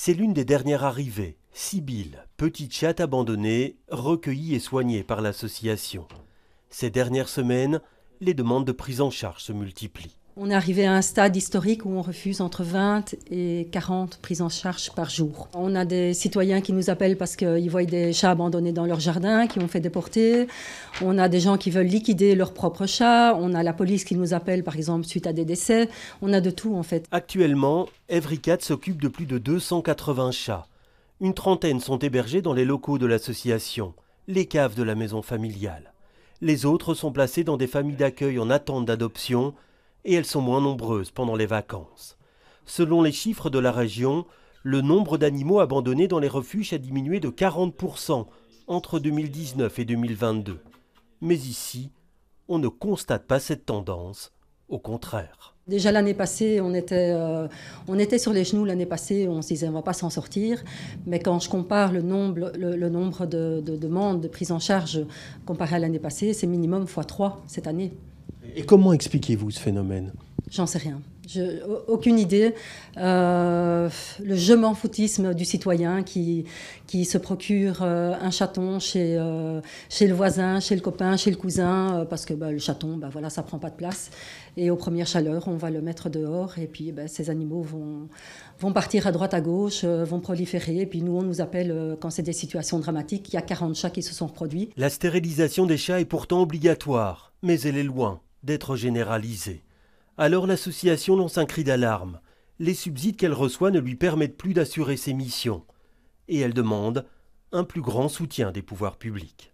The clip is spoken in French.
C'est l'une des dernières arrivées, Sibylle, petite chatte abandonnée, recueillie et soignée par l'association. Ces dernières semaines, les demandes de prise en charge se multiplient. On est arrivé à un stade historique où on refuse entre 20 et 40 prises en charge par jour. On a des citoyens qui nous appellent parce qu'ils voient des chats abandonnés dans leur jardin, qui ont fait déporter. On a des gens qui veulent liquider leurs propres chats. On a la police qui nous appelle, par exemple, suite à des décès. On a de tout, en fait. Actuellement, Evricat s'occupe de plus de 280 chats. Une trentaine sont hébergés dans les locaux de l'association, les caves de la maison familiale. Les autres sont placés dans des familles d'accueil en attente d'adoption et elles sont moins nombreuses pendant les vacances. Selon les chiffres de la région, le nombre d'animaux abandonnés dans les refuges a diminué de 40% entre 2019 et 2022. Mais ici, on ne constate pas cette tendance, au contraire. Déjà l'année passée, euh, on était, sur les genoux l'année passée, on se disait on va pas s'en sortir. Mais quand je compare le nombre, de, demandes de prise en charge comparé à l'année passée, c'est minimum x3 cette année. Et comment expliquez-vous ce phénomène J'en sais rien. aucune idée. Euh, le je m'en foutisme du citoyen qui, qui se procure euh, un chaton chez, euh, chez le voisin, chez le copain, chez le cousin, parce que bah, le chaton, bah, voilà, ça prend pas de place. Et aux premières chaleurs, on va le mettre dehors et puis bah, ces animaux vont, vont partir à droite, à gauche, vont proliférer. Et puis nous, on nous appelle quand c'est des situations dramatiques. Il y a 40 chats qui se sont reproduits. La stérilisation des chats est pourtant obligatoire, mais elle est loin d'être généralisée. Alors l'association lance un cri d'alarme. Les subsides qu'elle reçoit ne lui permettent plus d'assurer ses missions. Et elle demande un plus grand soutien des pouvoirs publics.